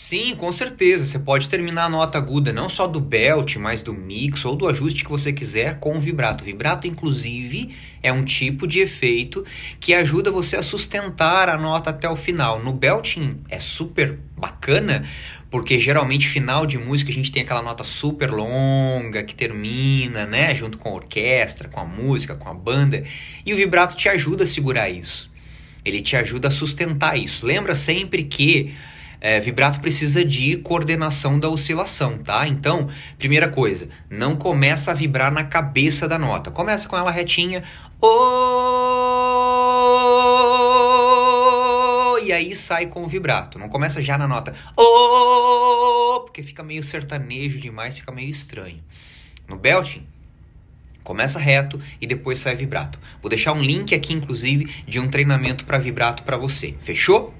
Sim, com certeza. Você pode terminar a nota aguda não só do belt, mas do mix ou do ajuste que você quiser com o vibrato. O vibrato, inclusive, é um tipo de efeito que ajuda você a sustentar a nota até o final. No belting é super bacana, porque geralmente final de música a gente tem aquela nota super longa que termina, né, junto com a orquestra, com a música, com a banda, e o vibrato te ajuda a segurar isso. Ele te ajuda a sustentar isso. Lembra sempre que é, vibrato precisa de coordenação da oscilação, tá? Então, primeira coisa, não começa a vibrar na cabeça da nota. Começa com ela retinha. Oh, e aí sai com o vibrato. Não começa já na nota. Oh, porque fica meio sertanejo demais, fica meio estranho. No belting, Começa reto e depois sai vibrato. Vou deixar um link aqui, inclusive, de um treinamento para vibrato para você. Fechou?